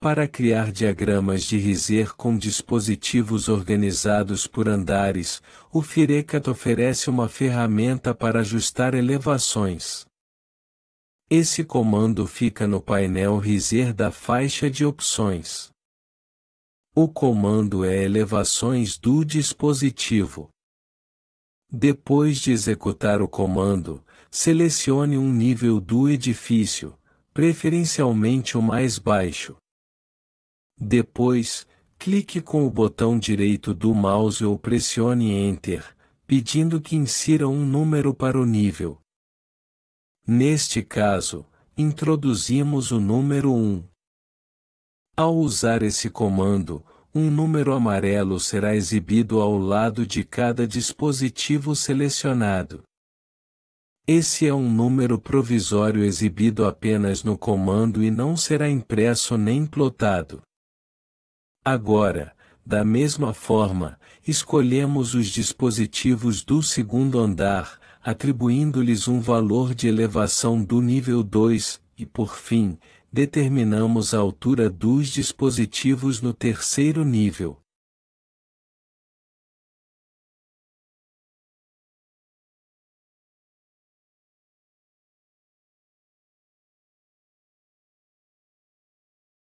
para criar diagramas de riser com dispositivos organizados por andares, o Firecat oferece uma ferramenta para ajustar elevações. Esse comando fica no painel riser da faixa de opções. O comando é elevações do dispositivo. Depois de executar o comando, selecione um nível do edifício, preferencialmente o mais baixo. Depois, clique com o botão direito do mouse ou pressione Enter, pedindo que insira um número para o nível. Neste caso, introduzimos o número 1. Ao usar esse comando, um número amarelo será exibido ao lado de cada dispositivo selecionado. Esse é um número provisório exibido apenas no comando e não será impresso nem plotado. Agora, da mesma forma, escolhemos os dispositivos do segundo andar, atribuindo-lhes um valor de elevação do nível 2, e por fim, determinamos a altura dos dispositivos no terceiro nível.